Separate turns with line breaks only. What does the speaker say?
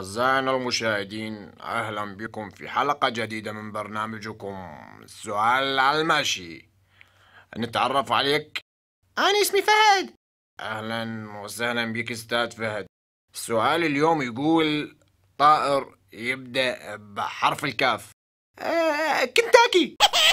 أعزائنا المشاهدين أهلا بكم في حلقة جديدة من برنامجكم سؤال على الماشي نتعرف عليك أنا اسمي فهد أهلا وسهلا بك أستاذ فهد السؤال اليوم يقول طائر يبدأ بحرف الكاف أه كنتاكي